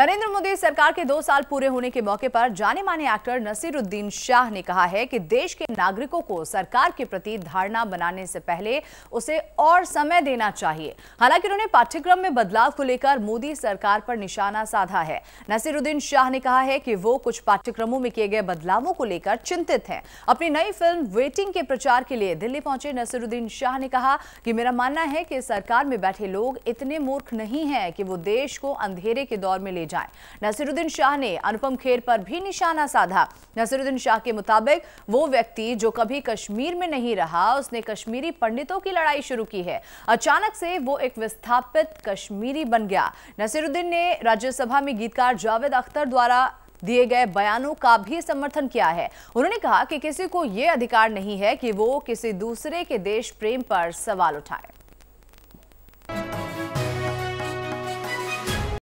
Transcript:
नरेंद्र मोदी सरकार के दो साल पूरे होने के मौके पर जाने माने एक्टर नसीरुद्दीन शाह ने कहा है कि देश के नागरिकों को सरकार के प्रति धारणा बनाने से पहले उसे और समय देना चाहिए हालांकि उन्होंने पाठ्यक्रम में बदलाव को लेकर मोदी सरकार पर निशाना साधा है नसीरुद्दीन शाह ने कहा है कि वो कुछ पाठ्यक्रमों में किए गए बदलावों को लेकर चिंतित है अपनी नई फिल्म वेटिंग के प्रचार के लिए दिल्ली पहुंचे नसीरुद्दीन शाह ने कहा कि मेरा मानना है कि सरकार में बैठे लोग इतने मूर्ख नहीं है कि वो देश को अंधेरे के दौर में ले जाए नसीरुद्दीन शाह ने अनुपम खेर पर भी निशाना साधा नसीरुद्दीन शाह के मुताबिक वो व्यक्ति जो कभी कश्मीर में नहीं रहा उसने कश्मीरी पंडितों की लड़ाई शुरू की है अचानक से वो एक विस्थापित कश्मीरी बन गया नसीरुद्दीन ने राज्यसभा में गीतकार जावेद अख्तर द्वारा दिए गए बयानों का भी समर्थन किया है उन्होंने कहा कि किसी को ये अधिकार नहीं है कि वो किसी दूसरे के देश प्रेम पर सवाल उठाए